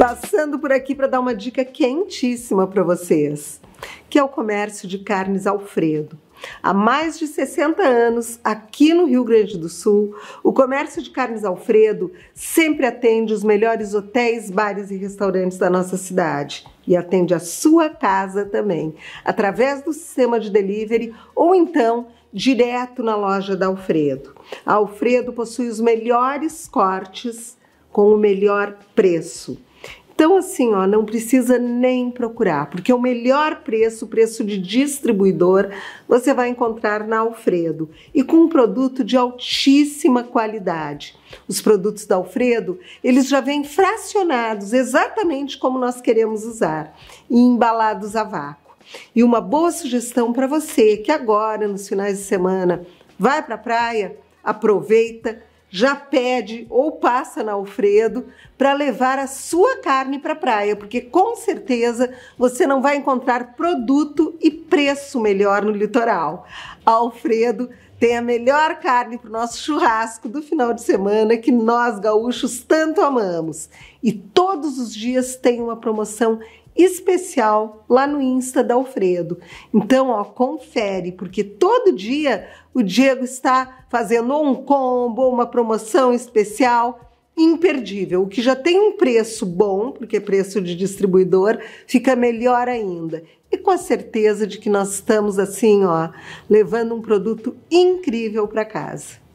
Passando por aqui para dar uma dica quentíssima para vocês, que é o comércio de carnes Alfredo. Há mais de 60 anos, aqui no Rio Grande do Sul, o comércio de carnes Alfredo sempre atende os melhores hotéis, bares e restaurantes da nossa cidade e atende a sua casa também, através do sistema de delivery ou então direto na loja da Alfredo. A Alfredo possui os melhores cortes com o melhor preço. Então, assim, ó, não precisa nem procurar, porque o melhor preço, o preço de distribuidor, você vai encontrar na Alfredo e com um produto de altíssima qualidade. Os produtos da Alfredo, eles já vêm fracionados, exatamente como nós queremos usar, e embalados a vácuo. E uma boa sugestão para você que agora, nos finais de semana, vai para a praia, aproveita já pede ou passa na Alfredo para levar a sua carne para a praia, porque com certeza você não vai encontrar produto e preço melhor no litoral. Alfredo tem a melhor carne para o nosso churrasco do final de semana que nós gaúchos tanto amamos. E todos os dias tem uma promoção especial lá no Insta da Alfredo. Então, ó, confere, porque todo dia o Diego está fazendo um combo, uma promoção especial imperdível. O que já tem um preço bom, porque é preço de distribuidor, fica melhor ainda. E com a certeza de que nós estamos assim, ó, levando um produto incrível para casa.